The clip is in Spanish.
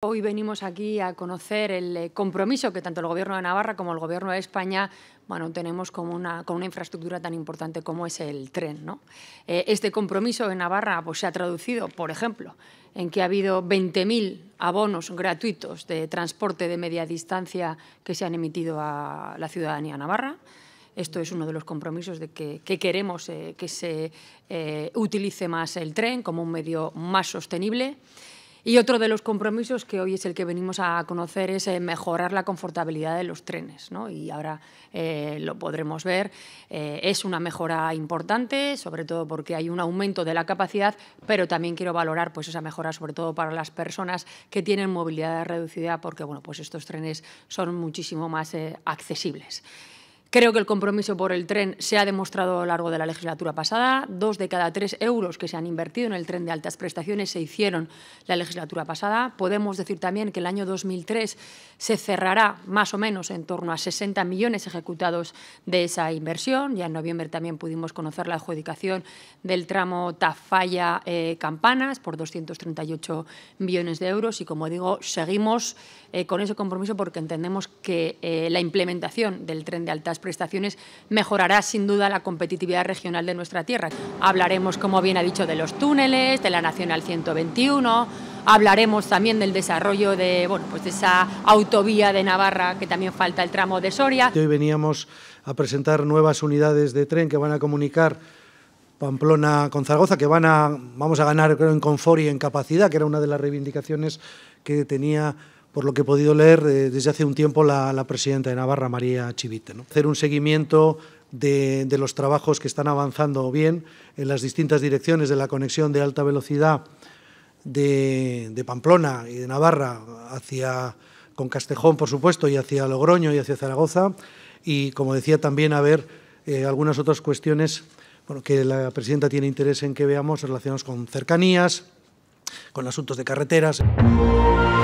Hoy venimos aquí a conocer el eh, compromiso que tanto el Gobierno de Navarra como el Gobierno de España bueno, tenemos con una, infraestructura tan importante como es el tren. Eh, este compromiso en Navarra pues, se ha traducido, por ejemplo, en que ha habido 20.000 abonos gratuitos de transporte de media distancia que se han emitido a la ciudadanía navarra. Esto es uno de los compromisos de que, queremos eh, que se utilice más el tren como un medio más sostenible. Y otro de los compromisos que hoy es el que venimos a conocer es eh, mejorar la confortabilidad de los trenes, ¿no? y ahora eh, lo podremos ver. Eh, es una mejora importante, sobre todo porque hay un aumento de la capacidad, pero también quiero valorar pues, esa mejora, sobre todo para las personas que tienen movilidad reducida, porque bueno, pues estos trenes son muchísimo más accesibles. Creo que el compromiso por el tren se ha demostrado a lo largo de la legislatura pasada. Dos de cada tres euros que se han invertido en el tren de altas prestaciones se hicieron la legislatura pasada. Podemos decir también que el año 2003 se cerrará más o menos en torno a 60 millones ejecutados de esa inversión. Ya en noviembre también pudimos conocer la adjudicación del tramo Tafalla-Campanas por 238 millones de euros. Y, como digo, seguimos eh, con ese compromiso porque entendemos que eh, la implementación del tren de altas prestaciones mejorará sin duda la competitividad regional de nuestra tierra. Hablaremos, como bien ha dicho, de los túneles, de la Nacional 121, hablaremos también del desarrollo de, bueno, pues de esa autovía de Navarra que también falta el tramo de Soria. Hoy veníamos a presentar nuevas unidades de tren que van a comunicar Pamplona con Zaragoza, que van a, vamos a ganar creo, en confort y en capacidad, que era una de las reivindicaciones que tenía por lo que he podido leer eh, desde hace un tiempo la, presidenta de Navarra, María Chivite. ¿no? Hacer un seguimiento de, los trabajos que están avanzando bien en las distintas direcciones de la conexión de alta velocidad de, Pamplona y de Navarra hacia con Castejón, por supuesto, y hacia Logroño y hacia Zaragoza. Y, como decía, también a ver eh, algunas otras cuestiones bueno, que la presidenta tiene interés en que veamos relacionadas con cercanías, con asuntos de carreteras.